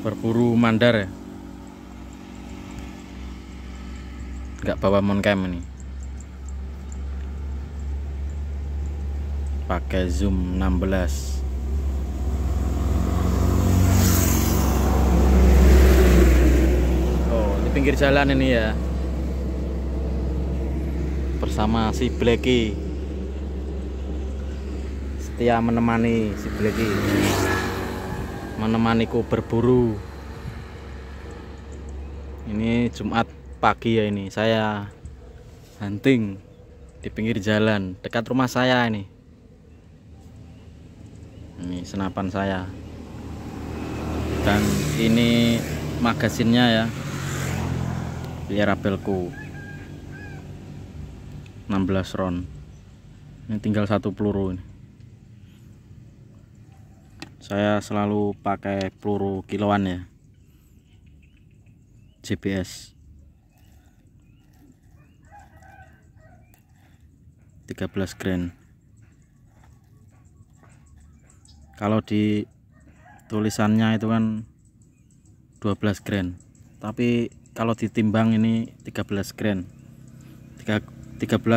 berburu mandar ya nggak bawa moncam ini pakai zoom 16 oh ini pinggir jalan ini ya bersama si Blacky setia menemani si Blacky menemaniku berburu ini Jumat pagi ya ini saya hunting di pinggir jalan dekat rumah saya ini ini senapan saya dan ini magasinnya ya Lirabelku 16 round ini tinggal satu peluru ini saya selalu pakai peluru kiloan ya GPS 13 grand kalau di tulisannya itu kan 12 grand tapi kalau ditimbang ini 13 grand 13,4,2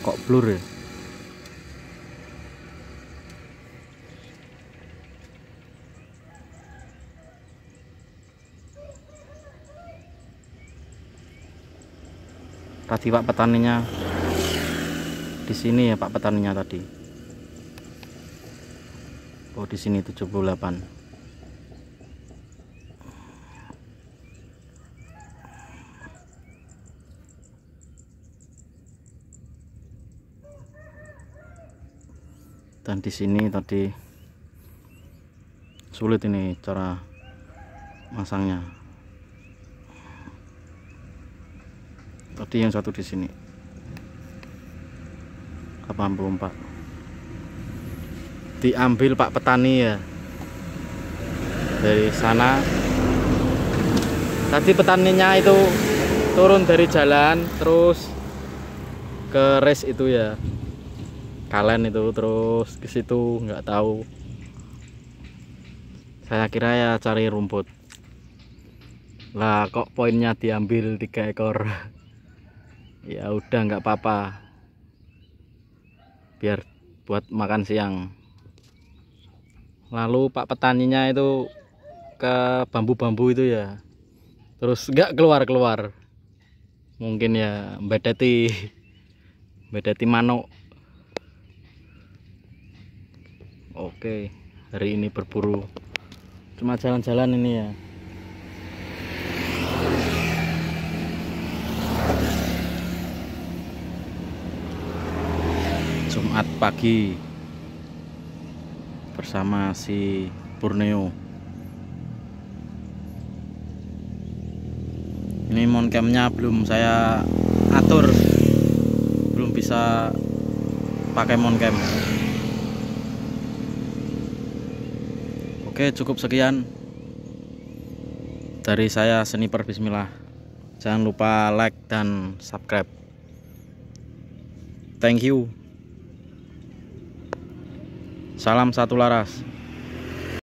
kok blur ya tadi pak petaninya di sini ya pak petaninya tadi oh di sini 78 dan di sini tadi sulit ini cara masangnya tadi yang satu di sini kapan belum diambil pak petani ya dari sana tadi petaninya itu turun dari jalan terus ke res itu ya Kalian itu terus ke situ nggak tahu saya kira ya cari rumput lah kok poinnya diambil tiga ekor ya udah nggak apa-apa biar buat makan siang lalu pak petaninya itu ke bambu-bambu itu ya terus nggak keluar-keluar mungkin ya bedati, bedati manuk Oke, hari ini berburu. Cuma jalan-jalan ini ya. Jumat pagi bersama si Borneo. Ini moncamnya belum saya atur, belum bisa pakai moncam. Oke cukup sekian dari saya sniper bismillah jangan lupa like dan subscribe thank you salam satu laras